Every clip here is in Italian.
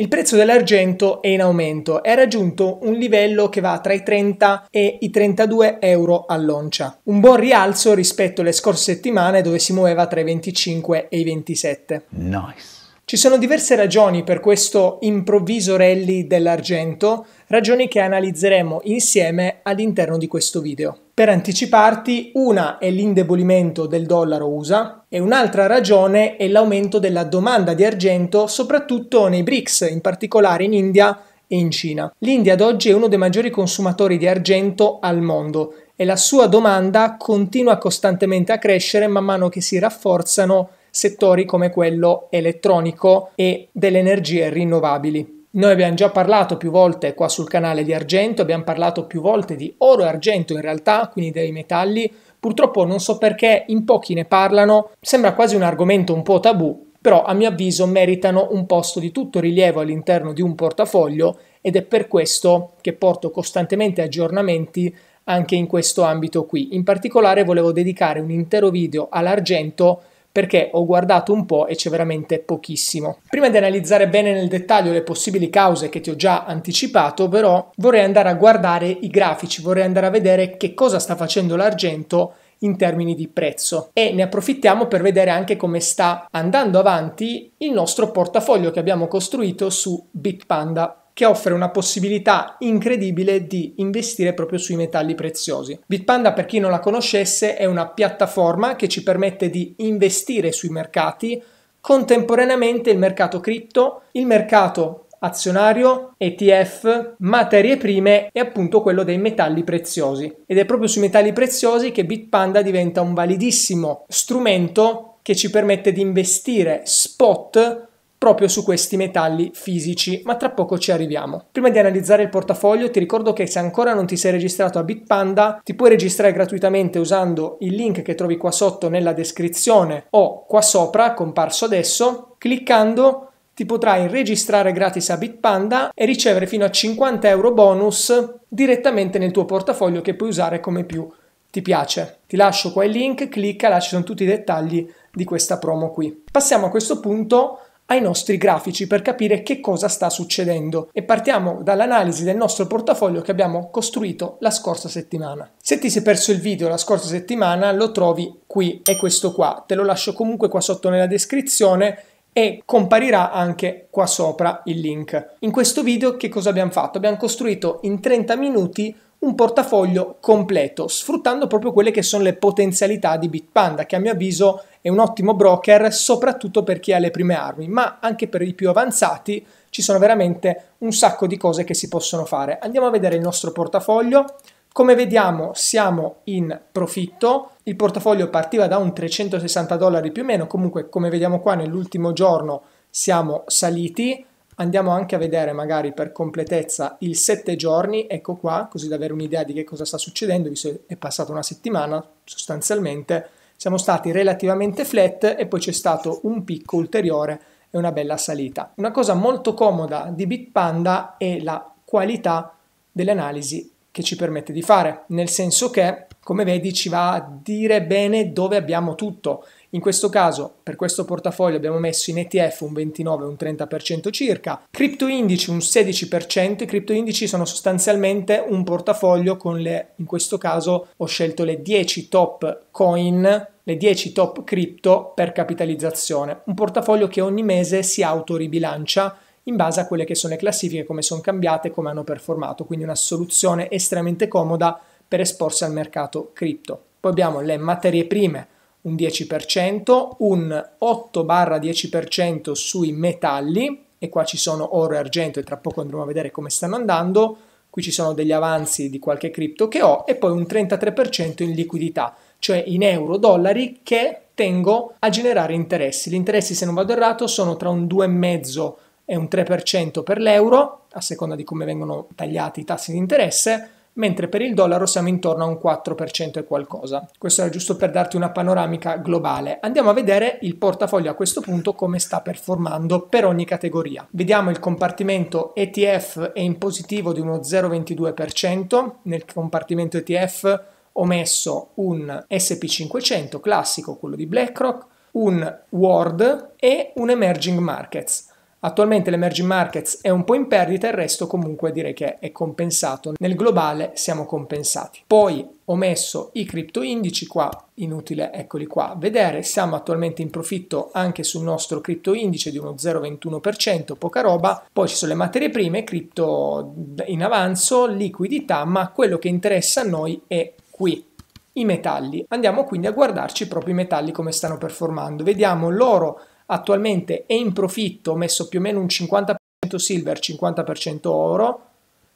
Il prezzo dell'argento è in aumento e ha raggiunto un livello che va tra i 30 e i 32 euro all'oncia. Un buon rialzo rispetto alle scorse settimane dove si muoveva tra i 25 e i 27. Nice. Ci sono diverse ragioni per questo improvviso rally dell'argento, ragioni che analizzeremo insieme all'interno di questo video. Per anticiparti, una è l'indebolimento del dollaro USA e un'altra ragione è l'aumento della domanda di argento soprattutto nei BRICS, in particolare in India e in Cina. L'India ad oggi è uno dei maggiori consumatori di argento al mondo e la sua domanda continua costantemente a crescere man mano che si rafforzano settori come quello elettronico e delle energie rinnovabili. Noi abbiamo già parlato più volte qua sul canale di argento, abbiamo parlato più volte di oro e argento in realtà, quindi dei metalli. Purtroppo non so perché in pochi ne parlano, sembra quasi un argomento un po' tabù, però a mio avviso meritano un posto di tutto rilievo all'interno di un portafoglio ed è per questo che porto costantemente aggiornamenti anche in questo ambito qui. In particolare volevo dedicare un intero video all'argento perché ho guardato un po' e c'è veramente pochissimo. Prima di analizzare bene nel dettaglio le possibili cause che ti ho già anticipato, però vorrei andare a guardare i grafici, vorrei andare a vedere che cosa sta facendo l'argento in termini di prezzo e ne approfittiamo per vedere anche come sta andando avanti il nostro portafoglio che abbiamo costruito su Bitpanda che offre una possibilità incredibile di investire proprio sui metalli preziosi. Bitpanda, per chi non la conoscesse, è una piattaforma che ci permette di investire sui mercati contemporaneamente il mercato cripto, il mercato azionario, ETF, materie prime e appunto quello dei metalli preziosi. Ed è proprio sui metalli preziosi che Bitpanda diventa un validissimo strumento che ci permette di investire spot proprio su questi metalli fisici, ma tra poco ci arriviamo. Prima di analizzare il portafoglio ti ricordo che se ancora non ti sei registrato a Bitpanda ti puoi registrare gratuitamente usando il link che trovi qua sotto nella descrizione o qua sopra, comparso adesso, cliccando ti potrai registrare gratis a Bitpanda e ricevere fino a 50 euro bonus direttamente nel tuo portafoglio che puoi usare come più ti piace. Ti lascio qua il link, clicca, là ci sono tutti i dettagli di questa promo qui. Passiamo a questo punto ai nostri grafici per capire che cosa sta succedendo e partiamo dall'analisi del nostro portafoglio che abbiamo costruito la scorsa settimana. Se ti sei perso il video la scorsa settimana lo trovi qui è questo qua, te lo lascio comunque qua sotto nella descrizione e comparirà anche qua sopra il link. In questo video che cosa abbiamo fatto? Abbiamo costruito in 30 minuti un portafoglio completo, sfruttando proprio quelle che sono le potenzialità di Bitpanda, che a mio avviso è un ottimo broker soprattutto per chi ha le prime armi, ma anche per i più avanzati ci sono veramente un sacco di cose che si possono fare. Andiamo a vedere il nostro portafoglio. Come vediamo siamo in profitto, il portafoglio partiva da un 360 dollari più o meno, comunque come vediamo qua nell'ultimo giorno siamo saliti, andiamo anche a vedere magari per completezza il 7 giorni, ecco qua, così da avere un'idea di che cosa sta succedendo, visto che è passata una settimana sostanzialmente, siamo stati relativamente flat e poi c'è stato un picco ulteriore e una bella salita. Una cosa molto comoda di Bitpanda è la qualità delle analisi che ci permette di fare, nel senso che, come vedi, ci va a dire bene dove abbiamo tutto. In questo caso, per questo portafoglio abbiamo messo in ETF un 29 un 30% circa, cripto indici un 16%, i cripto indici sono sostanzialmente un portafoglio con le, in questo caso ho scelto le 10 top coin le 10 top cripto per capitalizzazione, un portafoglio che ogni mese si autoribilancia in base a quelle che sono le classifiche, come sono cambiate, come hanno performato, quindi una soluzione estremamente comoda per esporsi al mercato cripto. Poi abbiamo le materie prime, un 10%, un 8-10% sui metalli e qua ci sono oro e argento e tra poco andremo a vedere come stanno andando. Qui ci sono degli avanzi di qualche cripto che ho e poi un 33% in liquidità, cioè in euro dollari che tengo a generare interessi. Gli interessi, se non vado errato, sono tra un 2,5 e un 3% per l'euro, a seconda di come vengono tagliati i tassi di interesse mentre per il dollaro siamo intorno a un 4% e qualcosa. Questo era giusto per darti una panoramica globale. Andiamo a vedere il portafoglio a questo punto come sta performando per ogni categoria. Vediamo il compartimento ETF è in positivo di uno 0,22%, nel compartimento ETF ho messo un SP500 classico, quello di BlackRock, un World e un Emerging Markets. Attualmente l'emerging markets è un po' in perdita, il resto comunque direi che è compensato. Nel globale siamo compensati. Poi ho messo i cripto indici qua, inutile, eccoli qua, vedere, siamo attualmente in profitto anche sul nostro cripto indice di uno 0,21%, poca roba, poi ci sono le materie prime, cripto in avanzo, liquidità, ma quello che interessa a noi è qui, i metalli. Andiamo quindi a guardarci proprio i metalli come stanno performando, vediamo l'oro attualmente è in profitto, ho messo più o meno un 50% silver, 50% oro,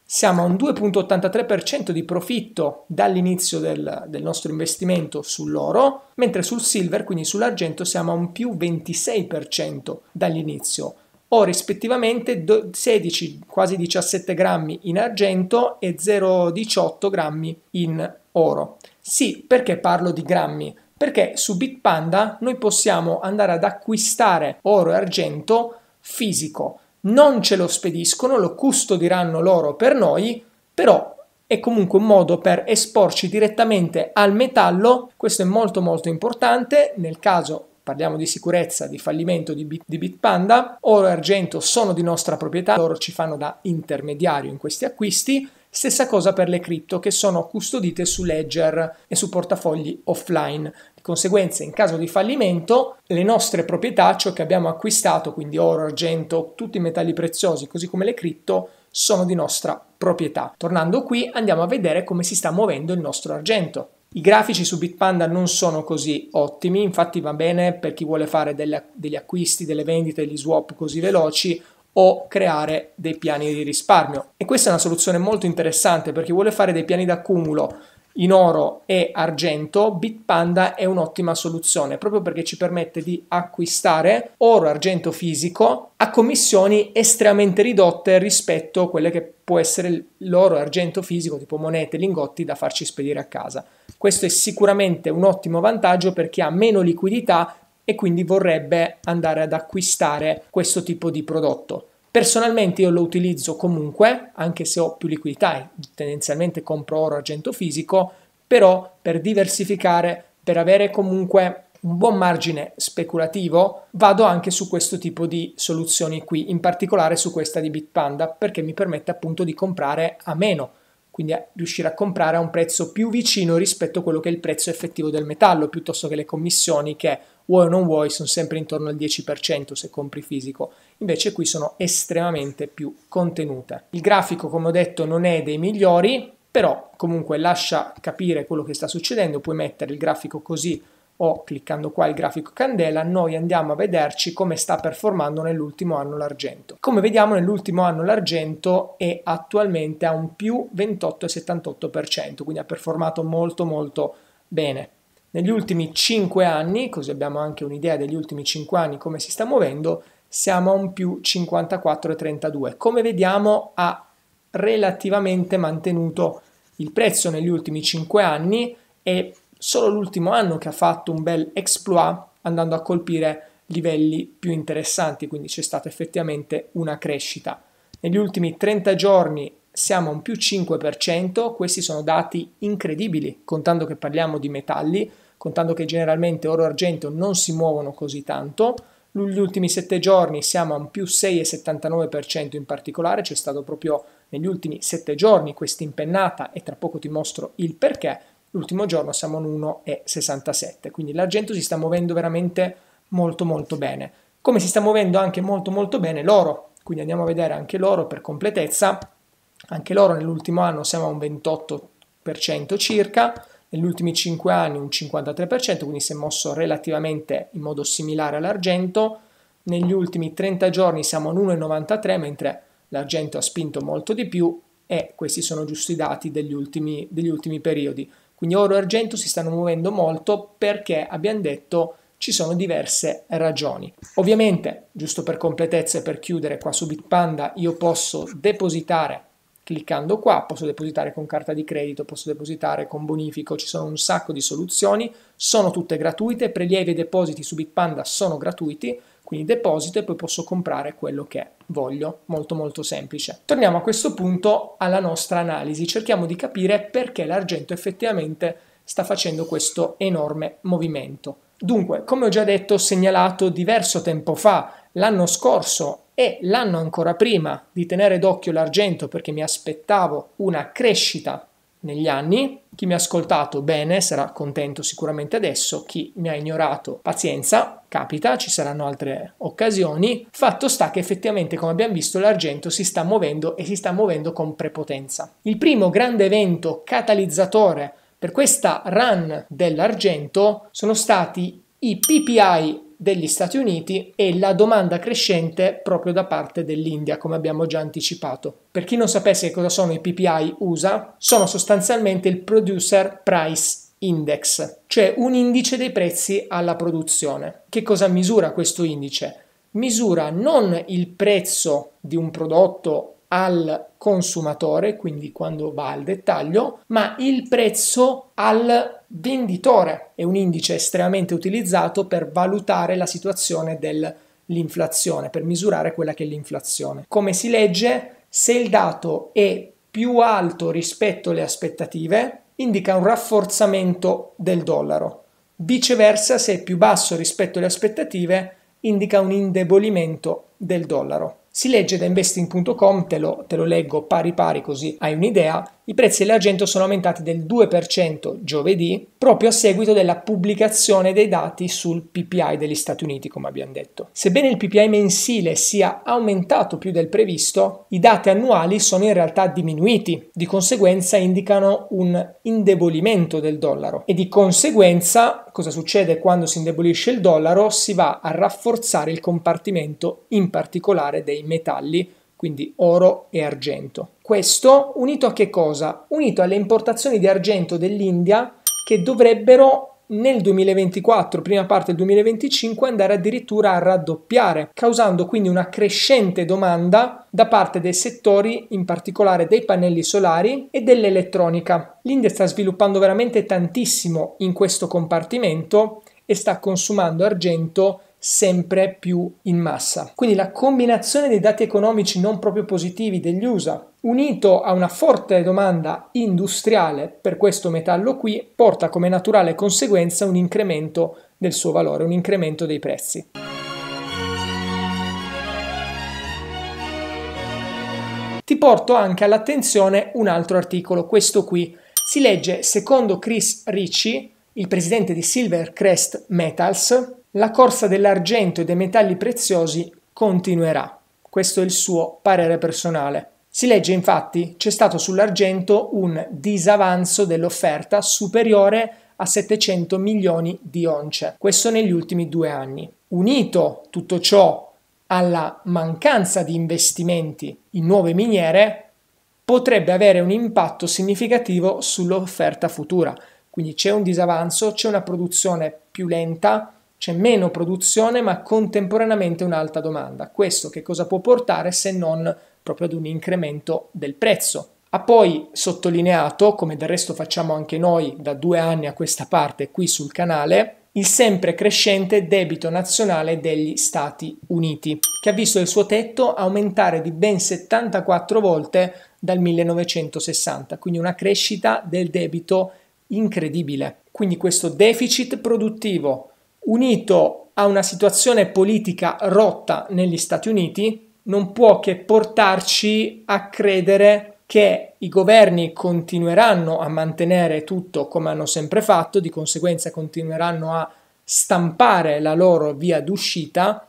siamo a un 2.83% di profitto dall'inizio del, del, nostro investimento sull'oro, mentre sul silver, quindi sull'argento, siamo a un più 26% dall'inizio. Ho rispettivamente 16, quasi 17 grammi in argento e 0,18 grammi in oro. Sì, perché parlo di grammi? perché su Bitpanda noi possiamo andare ad acquistare oro e argento fisico. Non ce lo spediscono, lo custodiranno loro per noi, però è comunque un modo per esporci direttamente al metallo. Questo è molto molto importante nel caso parliamo di sicurezza, di fallimento di, Bit, di Bitpanda, oro e argento sono di nostra proprietà, loro ci fanno da intermediario in questi acquisti. Stessa cosa per le cripto che sono custodite su ledger e su portafogli offline conseguenze in caso di fallimento le nostre proprietà, ciò che abbiamo acquistato, quindi oro, argento, tutti i metalli preziosi, così come le cripto, sono di nostra proprietà. Tornando qui andiamo a vedere come si sta muovendo il nostro argento. I grafici su Bitpanda non sono così ottimi, infatti va bene per chi vuole fare delle, degli acquisti, delle vendite, degli swap così veloci o creare dei piani di risparmio. E questa è una soluzione molto interessante per chi vuole fare dei piani d'accumulo in oro e argento, Bitpanda è un'ottima soluzione proprio perché ci permette di acquistare oro argento fisico a commissioni estremamente ridotte rispetto a quelle che può essere l'oro argento fisico, tipo monete, lingotti da farci spedire a casa. Questo è sicuramente un ottimo vantaggio per chi ha meno liquidità e quindi vorrebbe andare ad acquistare questo tipo di prodotto. Personalmente io lo utilizzo comunque, anche se ho più liquidità e tendenzialmente compro oro argento fisico, però per diversificare, per avere comunque un buon margine speculativo, vado anche su questo tipo di soluzioni qui, in particolare su questa di Bitpanda, perché mi permette appunto di comprare a meno, quindi a riuscire a comprare a un prezzo più vicino rispetto a quello che è il prezzo effettivo del metallo, piuttosto che le commissioni che vuoi o non vuoi sono sempre intorno al 10% se compri fisico, invece qui sono estremamente più contenute. Il grafico come ho detto non è dei migliori, però comunque lascia capire quello che sta succedendo, puoi mettere il grafico così o cliccando qua il grafico candela, noi andiamo a vederci come sta performando nell'ultimo anno l'argento. Come vediamo nell'ultimo anno l'argento è attualmente a un più 28,78%, quindi ha performato molto molto bene negli ultimi 5 anni, così abbiamo anche un'idea degli ultimi 5 anni come si sta muovendo, siamo a un più 54,32. Come vediamo ha relativamente mantenuto il prezzo negli ultimi 5 anni e solo l'ultimo anno che ha fatto un bel exploit andando a colpire livelli più interessanti, quindi c'è stata effettivamente una crescita. Negli ultimi 30 giorni siamo a un più 5%, questi sono dati incredibili, contando che parliamo di metalli, contando che generalmente oro e argento non si muovono così tanto. Gli ultimi 7 giorni siamo a un più 6,79% in particolare, c'è stato proprio negli ultimi 7 giorni questa impennata e tra poco ti mostro il perché. L'ultimo giorno siamo a 1,67, quindi l'argento si sta muovendo veramente molto molto bene. Come si sta muovendo anche molto molto bene l'oro, quindi andiamo a vedere anche l'oro per completezza. Anche l'oro nell'ultimo anno siamo a un 28% circa, negli ultimi 5 anni un 53%, quindi si è mosso relativamente in modo similare all'argento, negli ultimi 30 giorni siamo all'1,93 mentre l'argento ha spinto molto di più e questi sono giusti i dati degli ultimi, degli ultimi periodi. Quindi oro e argento si stanno muovendo molto perché abbiamo detto ci sono diverse ragioni. Ovviamente, giusto per completezza e per chiudere qua su Bitpanda, io posso depositare Cliccando qua posso depositare con carta di credito, posso depositare con bonifico, ci sono un sacco di soluzioni, sono tutte gratuite, prelievi e depositi su Bitpanda sono gratuiti, quindi deposito e poi posso comprare quello che voglio, molto molto semplice. Torniamo a questo punto alla nostra analisi, cerchiamo di capire perché l'argento effettivamente sta facendo questo enorme movimento. Dunque, come ho già detto, segnalato diverso tempo fa l'anno scorso e l'anno ancora prima di tenere d'occhio l'argento perché mi aspettavo una crescita negli anni. Chi mi ha ascoltato bene sarà contento sicuramente adesso, chi mi ha ignorato pazienza, capita, ci saranno altre occasioni. Fatto sta che effettivamente, come abbiamo visto, l'argento si sta muovendo e si sta muovendo con prepotenza. Il primo grande evento catalizzatore per questa run dell'argento sono stati i PPI degli Stati Uniti e la domanda crescente proprio da parte dell'India, come abbiamo già anticipato. Per chi non sapesse cosa sono i PPI USA, sono sostanzialmente il Producer Price Index, cioè un indice dei prezzi alla produzione. Che cosa misura questo indice? Misura non il prezzo di un prodotto al consumatore, quindi quando va al dettaglio, ma il prezzo al venditore. È un indice estremamente utilizzato per valutare la situazione dell'inflazione, per misurare quella che è l'inflazione. Come si legge, se il dato è più alto rispetto alle aspettative, indica un rafforzamento del dollaro. Viceversa, se è più basso rispetto alle aspettative, indica un indebolimento del dollaro. Si legge da investing.com, te lo, te lo leggo pari pari così hai un'idea i prezzi dell'argento sono aumentati del 2% giovedì proprio a seguito della pubblicazione dei dati sul PPI degli Stati Uniti, come abbiamo detto. Sebbene il PPI mensile sia aumentato più del previsto, i dati annuali sono in realtà diminuiti, di conseguenza indicano un indebolimento del dollaro e di conseguenza cosa succede quando si indebolisce il dollaro? Si va a rafforzare il compartimento in particolare dei metalli quindi oro e argento. Questo unito a che cosa? Unito alle importazioni di argento dell'India che dovrebbero nel 2024, prima parte del 2025, andare addirittura a raddoppiare, causando quindi una crescente domanda da parte dei settori, in particolare dei pannelli solari e dell'elettronica. L'India sta sviluppando veramente tantissimo in questo compartimento e sta consumando argento sempre più in massa. Quindi la combinazione dei dati economici non proprio positivi degli USA unito a una forte domanda industriale per questo metallo qui porta come naturale conseguenza un incremento del suo valore, un incremento dei prezzi. Ti porto anche all'attenzione un altro articolo, questo qui. Si legge, secondo Chris Ricci, il presidente di Silvercrest Metals, la corsa dell'argento e dei metalli preziosi continuerà. Questo è il suo parere personale. Si legge infatti c'è stato sull'argento un disavanzo dell'offerta superiore a 700 milioni di once, questo negli ultimi due anni. Unito tutto ciò alla mancanza di investimenti in nuove miniere, potrebbe avere un impatto significativo sull'offerta futura. Quindi c'è un disavanzo, c'è una produzione più lenta, c'è meno produzione ma contemporaneamente un'alta domanda. Questo che cosa può portare se non proprio ad un incremento del prezzo? Ha poi sottolineato, come del resto facciamo anche noi da due anni a questa parte qui sul canale, il sempre crescente debito nazionale degli Stati Uniti, che ha visto il suo tetto aumentare di ben 74 volte dal 1960, quindi una crescita del debito incredibile. Quindi questo deficit produttivo unito a una situazione politica rotta negli Stati Uniti, non può che portarci a credere che i governi continueranno a mantenere tutto come hanno sempre fatto, di conseguenza continueranno a stampare la loro via d'uscita.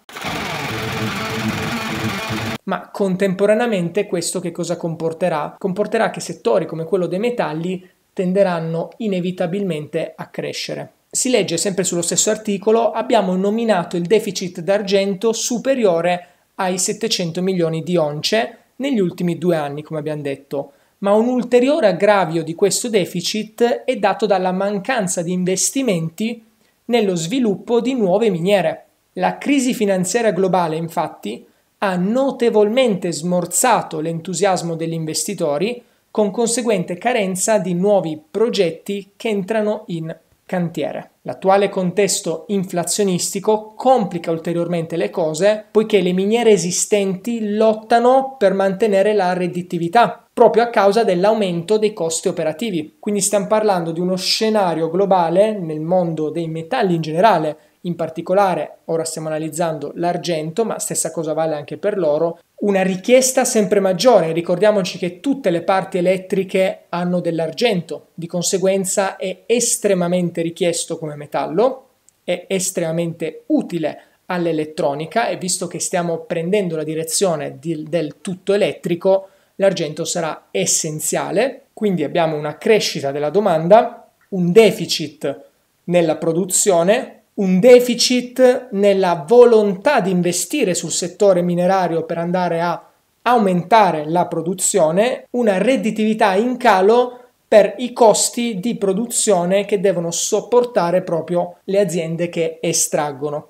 Ma contemporaneamente questo che cosa comporterà? Comporterà che settori come quello dei metalli tenderanno inevitabilmente a crescere si legge sempre sullo stesso articolo, abbiamo nominato il deficit d'argento superiore ai 700 milioni di once negli ultimi due anni, come abbiamo detto, ma un ulteriore aggravio di questo deficit è dato dalla mancanza di investimenti nello sviluppo di nuove miniere. La crisi finanziaria globale, infatti, ha notevolmente smorzato l'entusiasmo degli investitori, con conseguente carenza di nuovi progetti che entrano in cantiere. L'attuale contesto inflazionistico complica ulteriormente le cose poiché le miniere esistenti lottano per mantenere la redditività proprio a causa dell'aumento dei costi operativi. Quindi stiamo parlando di uno scenario globale nel mondo dei metalli in generale, in particolare ora stiamo analizzando l'argento, ma stessa cosa vale anche per l'oro, una richiesta sempre maggiore. Ricordiamoci che tutte le parti elettriche hanno dell'argento, di conseguenza è estremamente richiesto come metallo, è estremamente utile all'elettronica e visto che stiamo prendendo la direzione di, del tutto elettrico, l'argento sarà essenziale, quindi abbiamo una crescita della domanda, un deficit nella produzione, un deficit nella volontà di investire sul settore minerario per andare a aumentare la produzione, una redditività in calo per i costi di produzione che devono sopportare proprio le aziende che estraggono.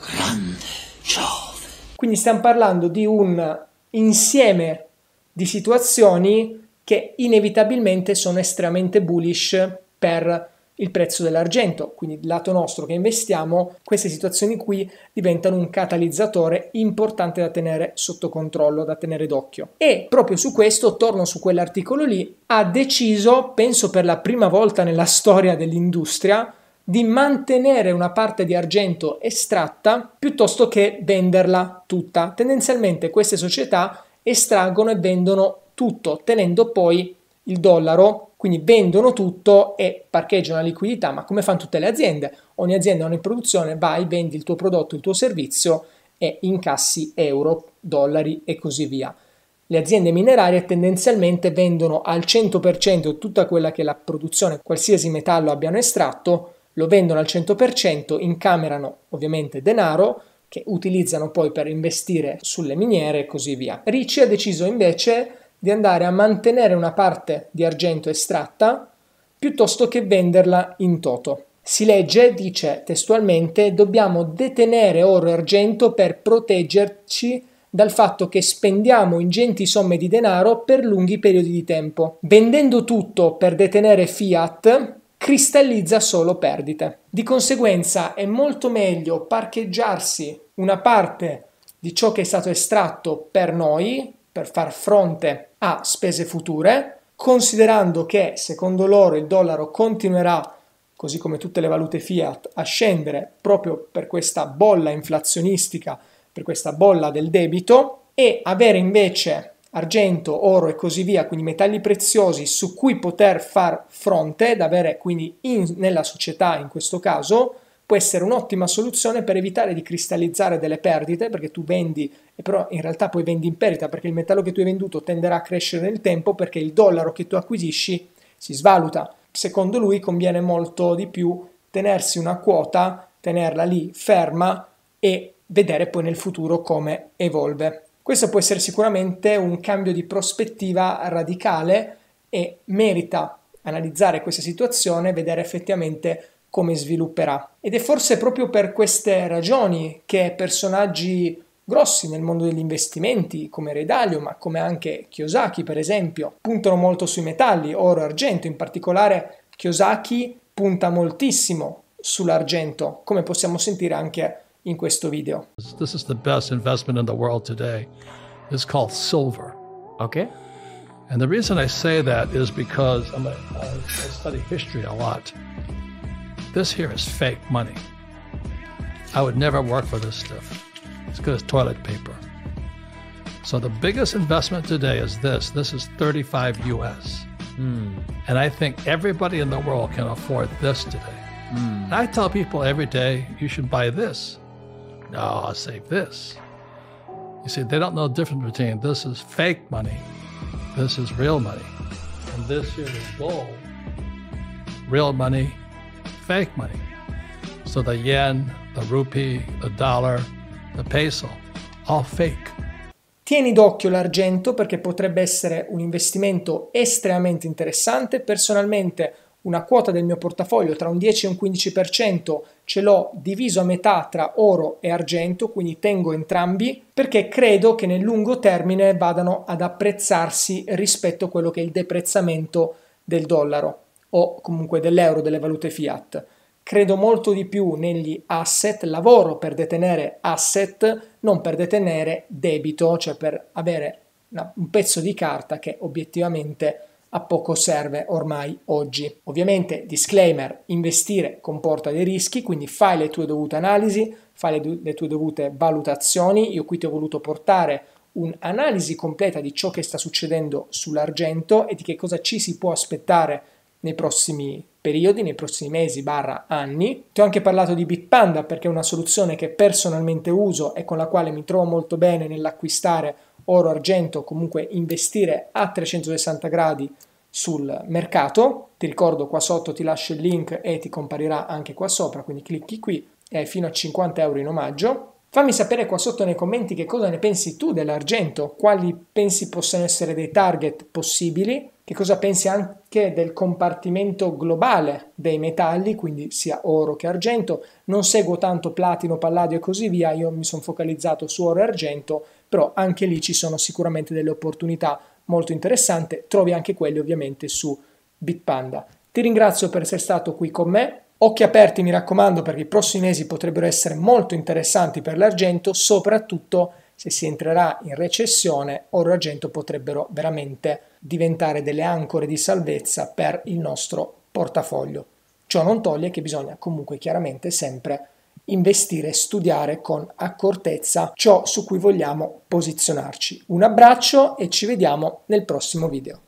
Grande Giove. Quindi stiamo parlando di un insieme di situazioni che inevitabilmente sono estremamente bullish per il prezzo dell'argento, quindi il lato nostro che investiamo, queste situazioni qui diventano un catalizzatore importante da tenere sotto controllo, da tenere d'occhio. E proprio su questo, torno su quell'articolo lì, ha deciso, penso per la prima volta nella storia dell'industria, di mantenere una parte di argento estratta piuttosto che venderla tutta. Tendenzialmente queste società estraggono e vendono tutto, tenendo poi il dollaro quindi vendono tutto e parcheggiano la liquidità, ma come fanno tutte le aziende? Ogni azienda, è in produzione, vai, vendi il tuo prodotto, il tuo servizio e incassi euro, dollari e così via. Le aziende minerarie tendenzialmente vendono al 100% tutta quella che la produzione, qualsiasi metallo abbiano estratto, lo vendono al 100%, incamerano ovviamente denaro, che utilizzano poi per investire sulle miniere e così via. Ricci ha deciso invece di andare a mantenere una parte di argento estratta piuttosto che venderla in toto. Si legge, dice testualmente, dobbiamo detenere oro e argento per proteggerci dal fatto che spendiamo ingenti somme di denaro per lunghi periodi di tempo. Vendendo tutto per detenere fiat, cristallizza solo perdite. Di conseguenza è molto meglio parcheggiarsi una parte di ciò che è stato estratto per noi per far fronte a spese future, considerando che secondo loro il dollaro continuerà, così come tutte le valute fiat, a scendere proprio per questa bolla inflazionistica, per questa bolla del debito e avere invece argento, oro e così via, quindi metalli preziosi su cui poter far fronte, da avere quindi in, nella società in questo caso, può essere un'ottima soluzione per evitare di cristallizzare delle perdite, perché tu vendi, e però in realtà poi vendi in perdita, perché il metallo che tu hai venduto tenderà a crescere nel tempo, perché il dollaro che tu acquisisci si svaluta. Secondo lui conviene molto di più tenersi una quota, tenerla lì ferma e vedere poi nel futuro come evolve. Questo può essere sicuramente un cambio di prospettiva radicale e merita analizzare questa situazione e vedere effettivamente come svilupperà. Ed è forse proprio per queste ragioni che personaggi grossi nel mondo degli investimenti come Redalio, ma come anche Kiyosaki per esempio, puntano molto sui metalli, oro e argento, in particolare Kiyosaki punta moltissimo sull'argento, come possiamo sentire anche in questo video. This is the best investment in the world today. It's called silver. Okay. And the reason I say that is because I'm a, I study history a lot. This here is fake money. I would never work for this stuff. It's good as toilet paper. So the biggest investment today is this. This is 35 US. Mm. And I think everybody in the world can afford this today. Mm. I tell people every day, you should buy this. No, I'll save this. You see, they don't know the difference between this is fake money, this is real money, and this here is gold. Real money, fake money. So the yen, the rupee, the dollar, the peso, all fake. Tieni d'occhio l'argento perché potrebbe essere un investimento estremamente interessante. Personalmente una quota del mio portafoglio tra un 10 e un 15% ce l'ho diviso a metà tra oro e argento, quindi tengo entrambi perché credo che nel lungo termine vadano ad apprezzarsi rispetto a quello che è il deprezzamento del dollaro o comunque dell'euro, delle valute fiat. Credo molto di più negli asset, lavoro per detenere asset, non per detenere debito, cioè per avere un pezzo di carta che obiettivamente a poco serve ormai oggi. Ovviamente, disclaimer, investire comporta dei rischi, quindi fai le tue dovute analisi, fai le, le tue dovute valutazioni. Io qui ti ho voluto portare un'analisi completa di ciò che sta succedendo sull'argento e di che cosa ci si può aspettare nei prossimi periodi, nei prossimi mesi barra anni. Ti ho anche parlato di Bitpanda perché è una soluzione che personalmente uso e con la quale mi trovo molto bene nell'acquistare oro argento, comunque investire a 360 gradi sul mercato. Ti ricordo qua sotto ti lascio il link e ti comparirà anche qua sopra, quindi clicchi qui, è fino a 50 euro in omaggio. Fammi sapere qua sotto nei commenti che cosa ne pensi tu dell'argento, quali pensi possano essere dei target possibili, che cosa pensi anche del compartimento globale dei metalli, quindi sia oro che argento. Non seguo tanto platino, palladio e così via, io mi sono focalizzato su oro e argento, però anche lì ci sono sicuramente delle opportunità molto interessanti, trovi anche quelle ovviamente su Bitpanda. Ti ringrazio per essere stato qui con me, Occhi aperti mi raccomando perché i prossimi mesi potrebbero essere molto interessanti per l'argento, soprattutto se si entrerà in recessione, oro e argento potrebbero veramente diventare delle ancore di salvezza per il nostro portafoglio. Ciò non toglie che bisogna comunque chiaramente sempre investire, e studiare con accortezza ciò su cui vogliamo posizionarci. Un abbraccio e ci vediamo nel prossimo video.